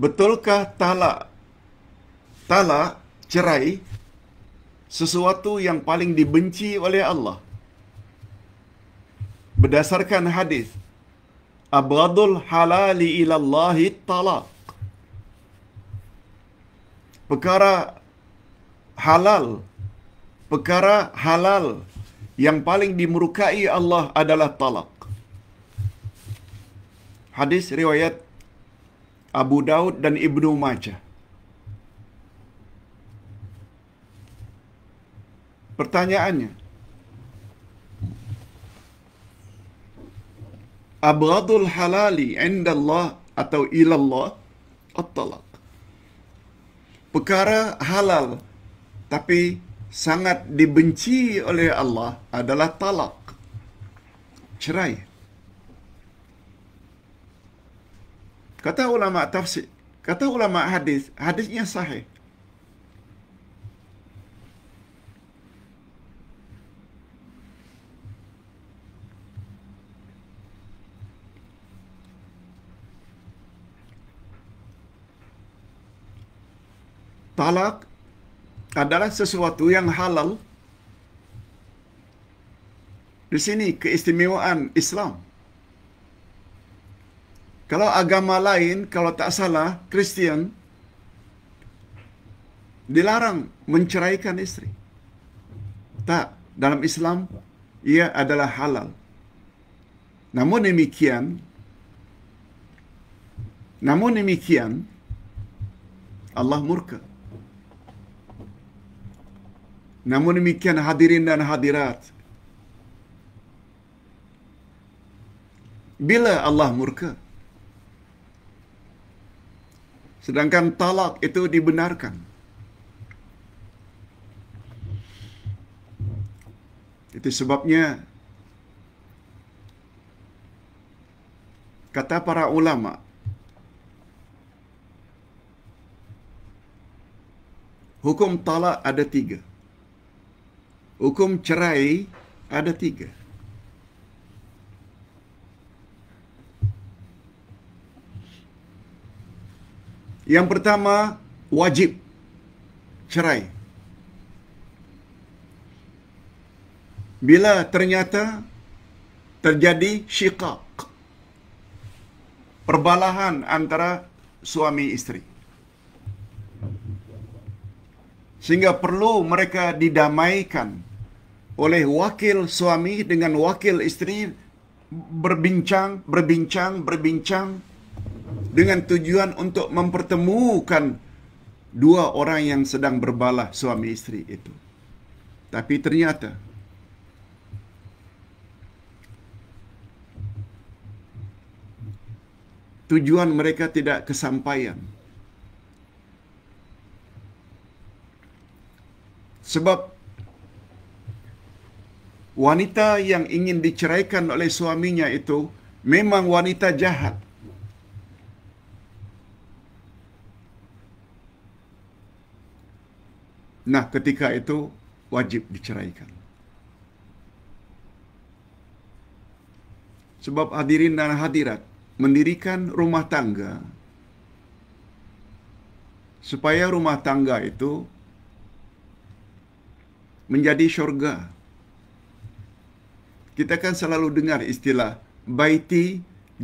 Betulkah talak? Talak, cerai, sesuatu yang paling dibenci oleh Allah. Berdasarkan hadis, Abadul halali ilallahi talak. Perkara halal, perkara halal yang paling dimurkai Allah adalah talak. Hadis riwayat Abu Daud dan Ibnu Majah. Pertanyaannya, abadul halali inda Allah atau ila Allah at-talaq. Perkara halal tapi sangat dibenci oleh Allah adalah talak. Cerai. Kata ulama tafsir, kata ulama hadis, hadisnya sahih. Talak adalah sesuatu yang halal. Di sini keistimewaan Islam. Kalau agama lain, kalau tak salah, Kristian, dilarang menceraikan istri. Tak. Dalam Islam, ia adalah halal. Namun demikian, namun demikian, Allah murka. Namun demikian hadirin dan hadirat. Bila Allah murka? Sedangkan talak itu dibenarkan. Itu sebabnya kata para ulama hukum talak ada tiga. Hukum cerai ada tiga. Yang pertama, wajib cerai. Bila ternyata terjadi syiqaq, perbalahan antara suami isteri. Sehingga perlu mereka didamaikan oleh wakil suami dengan wakil isteri berbincang, berbincang, berbincang, berbincang dengan tujuan untuk mempertemukan dua orang yang sedang berbalah suami isteri itu. Tapi ternyata tujuan mereka tidak kesampaian. Sebab wanita yang ingin diceraikan oleh suaminya itu memang wanita jahat. Nah, ketika itu wajib diceraikan. Sebab hadirin dan hadirat mendirikan rumah tangga supaya rumah tangga itu menjadi syurga. Kita kan selalu dengar istilah baiti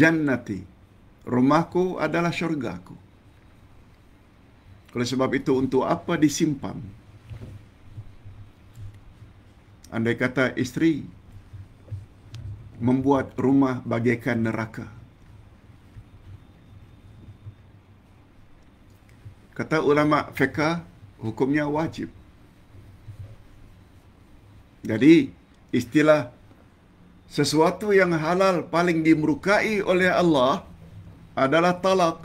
jannati. Rumahku adalah syurgaku. Oleh sebab itu untuk apa disimpan? Andai kata isteri membuat rumah bagaikan neraka. Kata ulama fiqah, hukumnya wajib. Jadi, istilah sesuatu yang halal paling dimurkai oleh Allah adalah talak.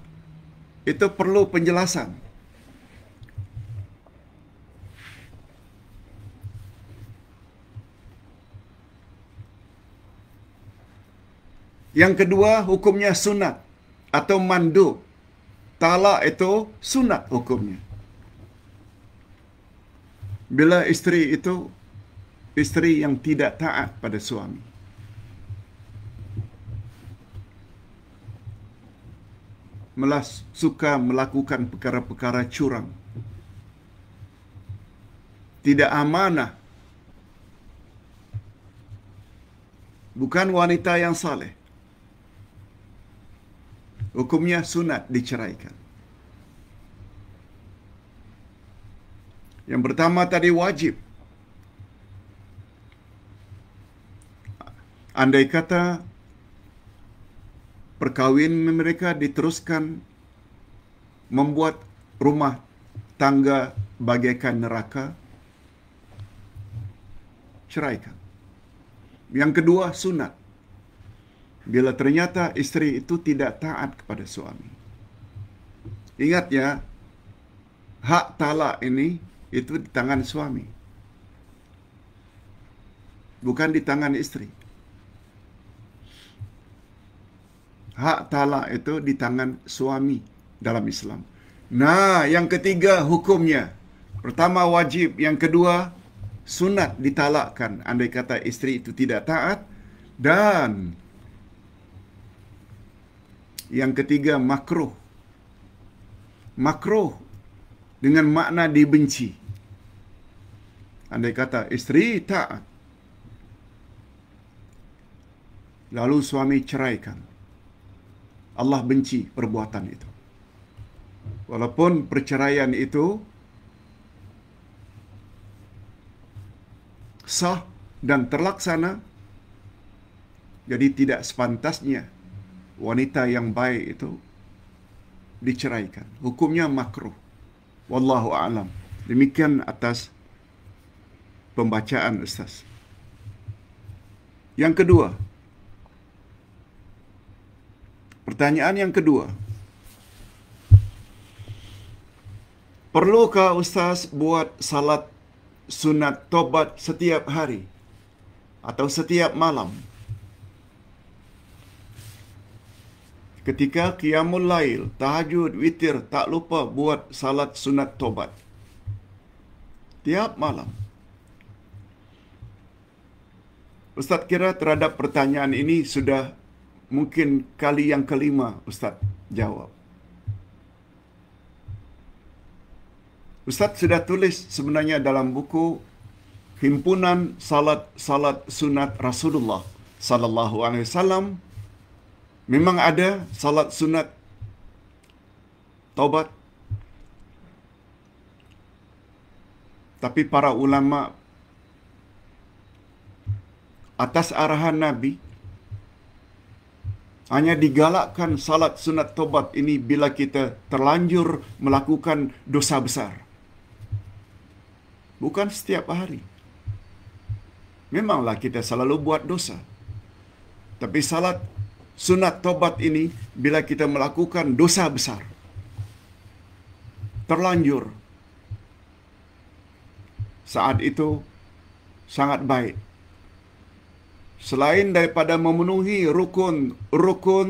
Itu perlu penjelasan. Yang kedua, hukumnya sunat atau mandu. Talak itu sunat hukumnya. Bila isteri itu isteri yang tidak taat pada suami. Melas suka melakukan perkara-perkara curang. Tidak amanah. Bukan wanita yang saleh hukumnya sunat diceraikan. Yang pertama tadi wajib. Andai kata perkahwinan mereka diteruskan membuat rumah tangga bagaikan neraka, ceraikan. Yang kedua sunat. bila ternyata istri itu tidak taat kepada suami. Ingat ya, hak talak ini itu di tangan suami. Bukan di tangan istri. Hak talak itu di tangan suami dalam Islam. Nah, yang ketiga hukumnya. Pertama wajib, yang kedua sunat ditalakkan andai kata istri itu tidak taat dan Yang ketiga makruh. Makruh dengan makna dibenci. Andai kata isteri taat. Lalu suami ceraikan. Allah benci perbuatan itu. Walaupun perceraian itu sah dan terlaksana jadi tidak sepantasnya wanita yang baik itu diceraikan. Hukumnya makruh. Wallahu a'lam. Demikian atas pembacaan ustaz. Yang kedua. Pertanyaan yang kedua. Perlukah ustaz buat salat sunat tobat setiap hari atau setiap malam? Ketika Qiyamul Lail, tahajud, witir, tak lupa buat salat sunat tobat. Tiap malam. Ustaz kira terhadap pertanyaan ini sudah mungkin kali yang kelima Ustaz jawab. Ustaz sudah tulis sebenarnya dalam buku Himpunan Salat-Salat Sunat Rasulullah Sallallahu Alaihi Wasallam Memang ada salat sunat taubat. Tapi para ulama atas arahan Nabi hanya digalakkan salat sunat taubat ini bila kita terlanjur melakukan dosa besar. Bukan setiap hari. Memanglah kita selalu buat dosa. Tapi salat sunat tobat ini bila kita melakukan dosa besar. Terlanjur. Saat itu sangat baik. Selain daripada memenuhi rukun-rukun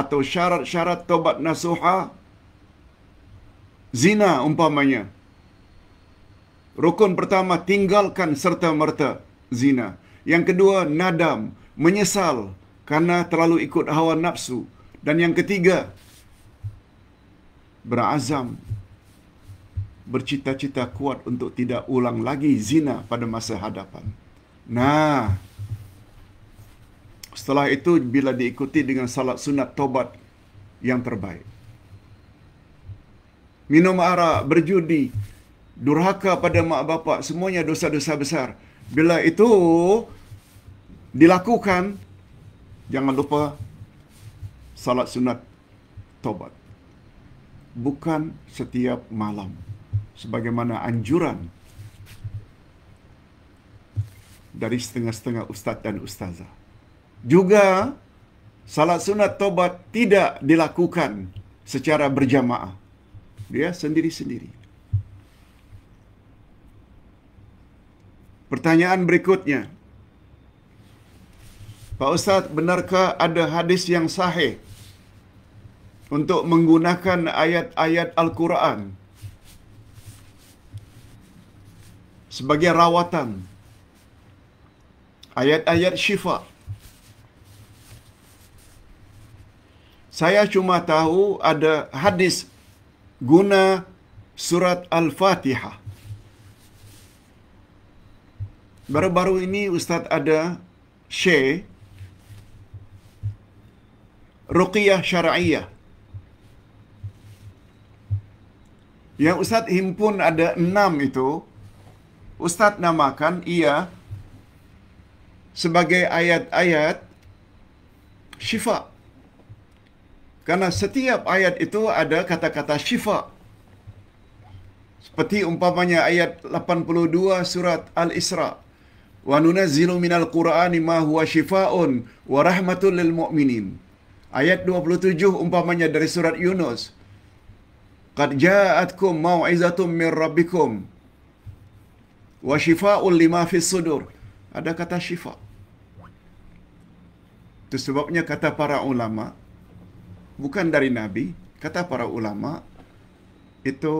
atau syarat-syarat tobat nasuha, zina umpamanya. Rukun pertama tinggalkan serta merta zina. Yang kedua nadam, menyesal Karena terlalu ikut hawa nafsu. Dan yang ketiga, berazam bercita-cita kuat untuk tidak ulang lagi zina pada masa hadapan. Nah, setelah itu bila diikuti dengan salat sunat tobat yang terbaik. Minum arak, berjudi, durhaka pada mak bapak, semuanya dosa-dosa besar. Bila itu dilakukan, Jangan lupa salat sunat taubat. Bukan setiap malam sebagaimana anjuran dari setengah-setengah ustaz dan ustazah. Juga salat sunat taubat tidak dilakukan secara berjamaah. Dia sendiri-sendiri. Pertanyaan berikutnya, Pak Ustaz, benarkah ada hadis yang sahih untuk menggunakan ayat-ayat Al-Quran sebagai rawatan? Ayat-ayat syifa. Saya cuma tahu ada hadis guna surat Al-Fatihah. Baru-baru ini Ustaz ada share ruqyah syar'iyah. Yang Ustaz himpun ada enam itu, Ustaz namakan ia sebagai ayat-ayat syifa. Karena setiap ayat itu ada kata-kata syifa. Seperti umpamanya ayat 82 surat Al-Isra. Wa nunazzilu minal Qur'ani ma huwa syifaun wa rahmatul lil mu'minin. Ayat 27 umpamanya dari surat Yunus. Qad ja'atkum mau'izatum min rabbikum wa shifa'ul lima fis sudur. Ada kata syifa. Itu sebabnya kata para ulama bukan dari nabi, kata para ulama itu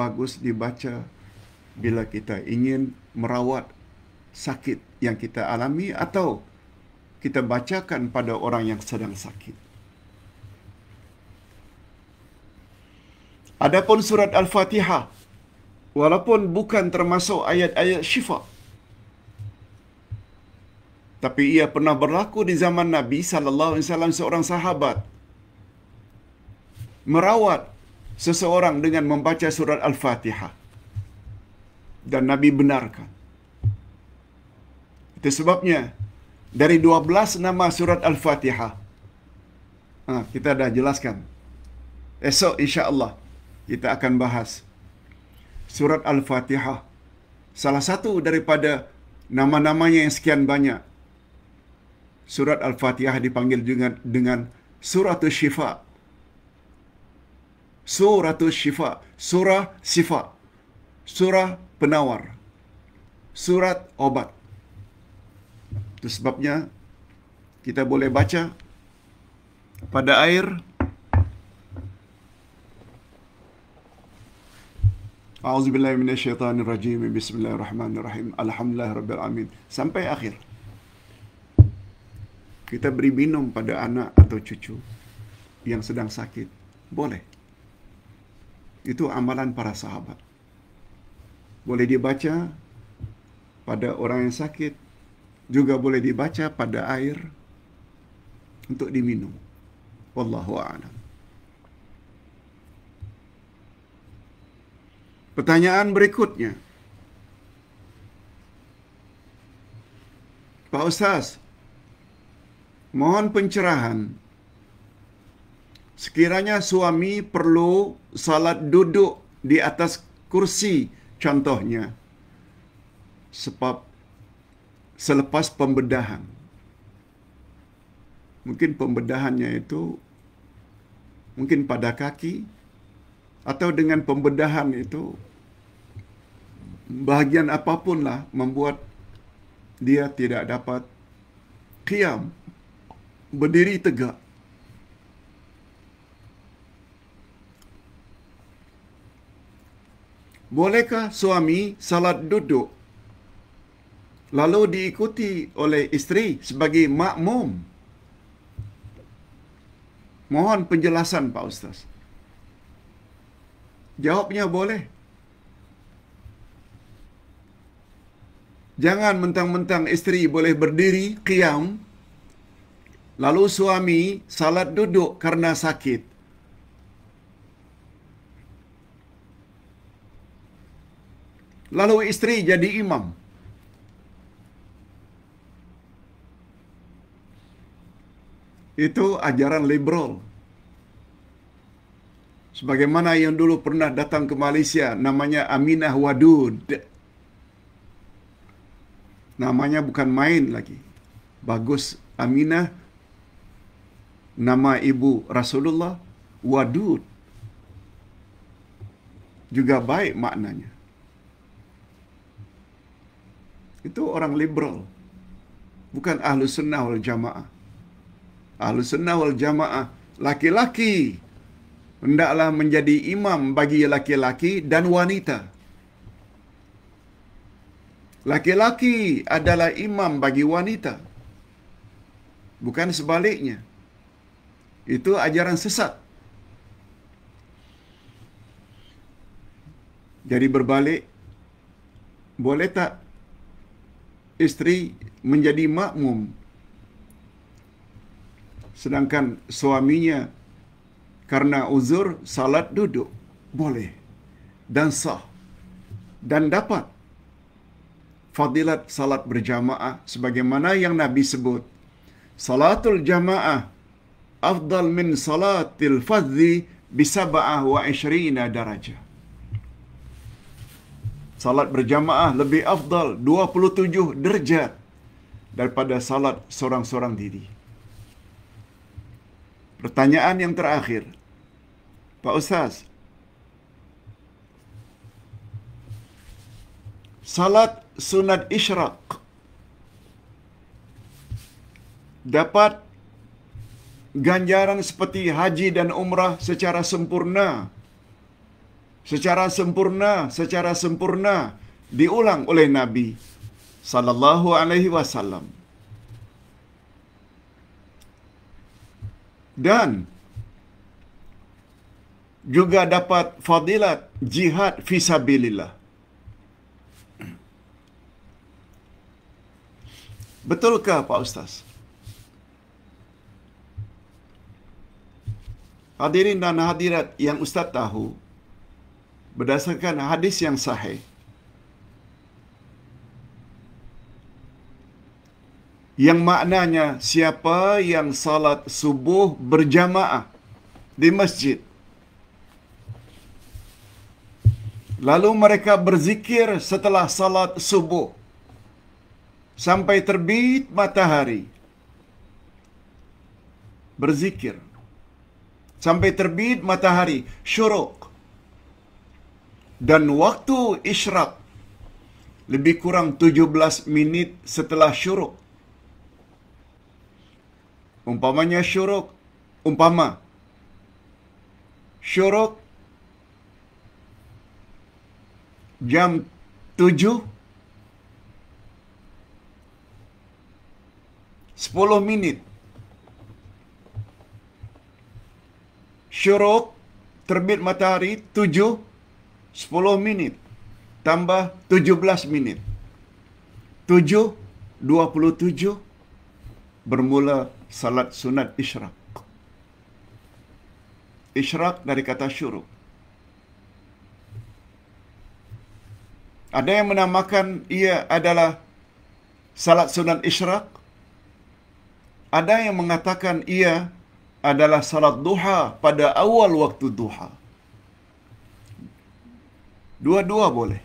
bagus dibaca bila kita ingin merawat sakit yang kita alami atau kita bacakan pada orang yang sedang sakit. Adapun surat Al-Fatihah, walaupun bukan termasuk ayat-ayat syifa, tapi ia pernah berlaku di zaman Nabi sallallahu alaihi wasallam seorang sahabat merawat seseorang dengan membaca surat Al-Fatihah. Dan Nabi benarkan. Itu sebabnya dari 12 nama surat Al-Fatihah. Ha, kita dah jelaskan. Esok insya-Allah kita akan bahas surat Al-Fatihah. Salah satu daripada nama-namanya yang sekian banyak. Surat Al-Fatihah dipanggil juga dengan Suratul Syifa. Suratul Syifa, surah Syifa. Surah penawar. Surat obat. Itu sebabnya kita boleh baca pada air A'udzu billahi minasyaitonir rajim. Bismillahirrahmanirrahim. Alhamdulillahirabbil alamin. Sampai akhir. Kita beri minum pada anak atau cucu yang sedang sakit. Boleh. Itu amalan para sahabat. Boleh dia baca pada orang yang sakit juga boleh dibaca pada air untuk diminum. Wallahu a'lam. Pertanyaan berikutnya. Pak Ustaz, mohon pencerahan. Sekiranya suami perlu salat duduk di atas kursi contohnya. Sebab selepas pembedahan. Mungkin pembedahannya itu mungkin pada kaki atau dengan pembedahan itu bahagian apapun lah membuat dia tidak dapat kiam berdiri tegak. Bolehkah suami salat duduk lalu diikuti oleh isteri sebagai makmum. Mohon penjelasan Pak Ustaz. Jawabnya boleh. Jangan mentang-mentang isteri boleh berdiri, kiam, lalu suami salat duduk karena sakit. Lalu isteri jadi imam. itu ajaran liberal. Sebagaimana yang dulu pernah datang ke Malaysia, namanya Aminah Wadud. Namanya bukan main lagi. Bagus Aminah, nama ibu Rasulullah, Wadud. Juga baik maknanya. Itu orang liberal. Bukan ahlu sunnah wal jamaah ahlu sunnah wal jamaah laki-laki hendaklah menjadi imam bagi laki-laki dan wanita laki-laki adalah imam bagi wanita bukan sebaliknya itu ajaran sesat jadi berbalik boleh tak isteri menjadi makmum sedangkan suaminya karena uzur salat duduk boleh dan sah dan dapat fadilat salat berjamaah sebagaimana yang Nabi sebut salatul jamaah afdal min salatil fadhi bi sab'ah wa ishrina daraja salat berjamaah lebih afdal 27 derajat daripada salat seorang-seorang diri. Pertanyaan yang terakhir. Pak Ustaz. Salat sunat isyraq. Dapat ganjaran seperti haji dan umrah secara sempurna. Secara sempurna, secara sempurna diulang oleh Nabi sallallahu alaihi wasallam. dan juga dapat fadilat jihad Betul ke, Pak Ustaz? Hadirin dan hadirat yang Ustaz tahu, berdasarkan hadis yang sahih, yang maknanya siapa yang salat subuh berjamaah di masjid lalu mereka berzikir setelah salat subuh sampai terbit matahari berzikir sampai terbit matahari syuruq dan waktu isyrak lebih kurang 17 minit setelah syuruq Umpamanya syuruk. Umpama. Syuruk. Jam tujuh. Sepuluh minit. Syuruk. Terbit matahari tujuh. Sepuluh minit. Tambah tujuh belas minit. Tujuh. Dua puluh tujuh bermula salat sunat isyraq. Isyraq dari kata syuruk. Ada yang menamakan ia adalah salat sunat isyraq. Ada yang mengatakan ia adalah salat duha pada awal waktu duha. Dua-dua boleh.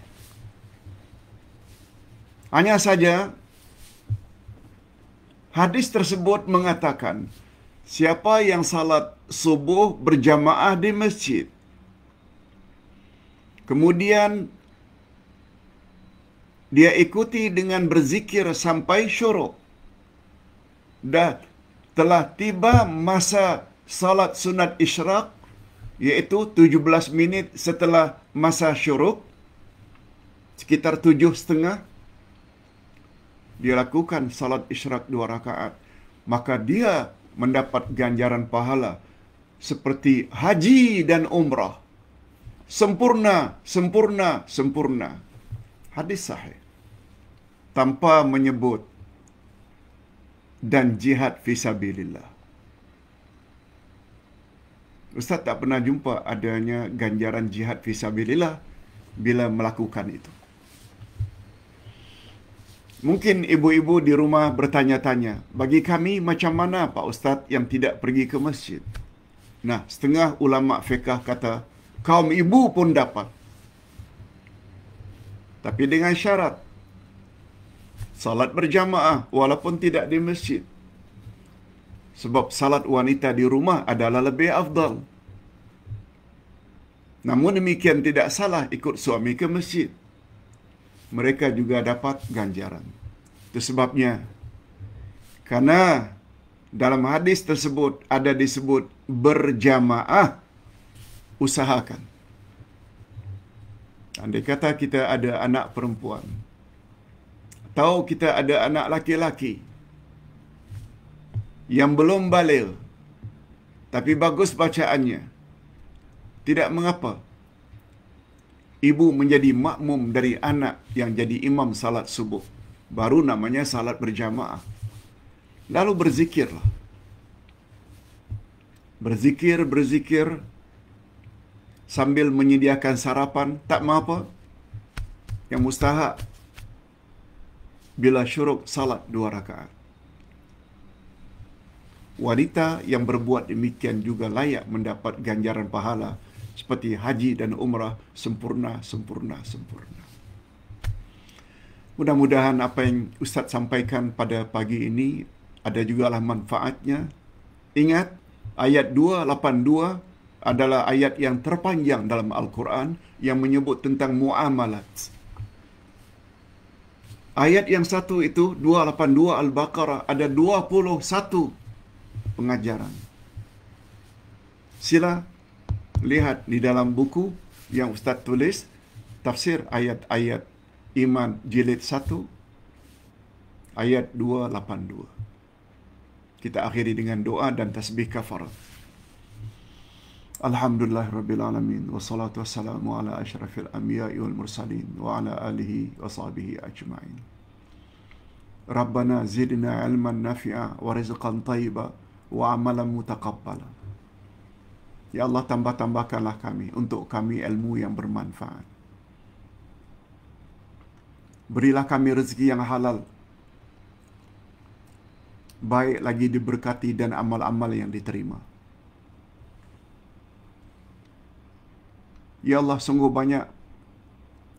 Hanya saja Hadis tersebut mengatakan, siapa yang salat subuh berjamaah di masjid, kemudian dia ikuti dengan berzikir sampai syuruk, dan telah tiba masa salat sunat isyraq, yaitu 17 minit setelah masa syuruk, sekitar tujuh setengah dia lakukan salat isyarat dua rakaat, maka dia mendapat ganjaran pahala seperti haji dan umrah. Sempurna, sempurna, sempurna. Hadis sahih. Tanpa menyebut dan jihad fisabilillah. Ustaz tak pernah jumpa adanya ganjaran jihad fisabilillah bila melakukan itu. Mungkin ibu-ibu di rumah bertanya-tanya, bagi kami macam mana Pak Ustaz yang tidak pergi ke masjid? Nah, setengah ulama fiqah kata, kaum ibu pun dapat. Tapi dengan syarat. Salat berjamaah walaupun tidak di masjid. Sebab salat wanita di rumah adalah lebih afdal. Namun demikian tidak salah ikut suami ke masjid mereka juga dapat ganjaran. Itu sebabnya karena dalam hadis tersebut ada disebut berjamaah usahakan. Andai kata kita ada anak perempuan atau kita ada anak laki-laki yang belum balil tapi bagus bacaannya. Tidak mengapa ibu menjadi makmum dari anak yang jadi imam salat subuh. Baru namanya salat berjamaah. Lalu berzikirlah. Berzikir, berzikir. Sambil menyediakan sarapan. Tak maaf apa. Yang mustahak. Bila syuruk salat dua rakaat. Wanita yang berbuat demikian juga layak mendapat ganjaran Pahala seperti haji dan umrah sempurna, sempurna, sempurna. Mudah-mudahan apa yang Ustaz sampaikan pada pagi ini ada jugalah manfaatnya. Ingat, ayat 282 adalah ayat yang terpanjang dalam Al-Quran yang menyebut tentang mu'amalat. Ayat yang satu itu, 282 Al-Baqarah, ada 21 pengajaran. Sila lihat di dalam buku yang ustaz tulis tafsir ayat-ayat iman jilid 1 ayat 282 kita akhiri dengan doa dan tasbih kafarat Alhamdulillah Rabbil Alamin Wassalatu wassalamu ala ashrafil anbiya wal mursalin Wa ala alihi wa sahbihi ajma'in Rabbana zidna ilman nafiah Wa rizqan tayyiba Wa amalan mutakabbala Ya Allah tambah-tambahkanlah kami untuk kami ilmu yang bermanfaat. Berilah kami rezeki yang halal. Baik lagi diberkati dan amal-amal yang diterima. Ya Allah sungguh banyak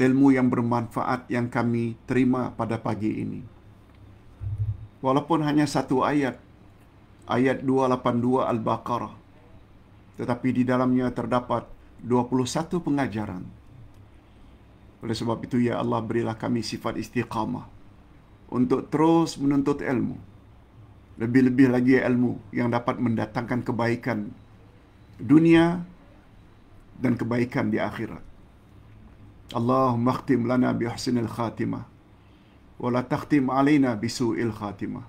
ilmu yang bermanfaat yang kami terima pada pagi ini. Walaupun hanya satu ayat. Ayat 282 Al-Baqarah tetapi di dalamnya terdapat 21 pengajaran. Oleh sebab itu, Ya Allah, berilah kami sifat istiqamah untuk terus menuntut ilmu. Lebih-lebih lagi ilmu yang dapat mendatangkan kebaikan dunia dan kebaikan di akhirat. Allah akhtim lana bi husnil khatimah wa la takhtim alaina bi su'il khatimah.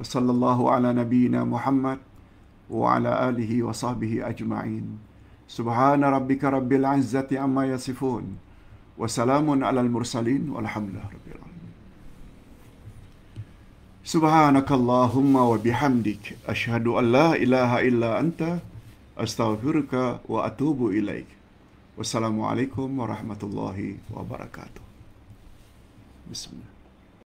Wa sallallahu ala nabiyyina Muhammad وعلى آله وصحبه أجمعين سبحان ربك رب العزة عما يصفون وسلام على المرسلين والحمد لله رب العالمين سبحانك اللهم وبحمدك أشهد أن لا إله إلا أنت أستغفرك وأتوب إليك والسلام عليكم ورحمة الله وبركاته بسم الله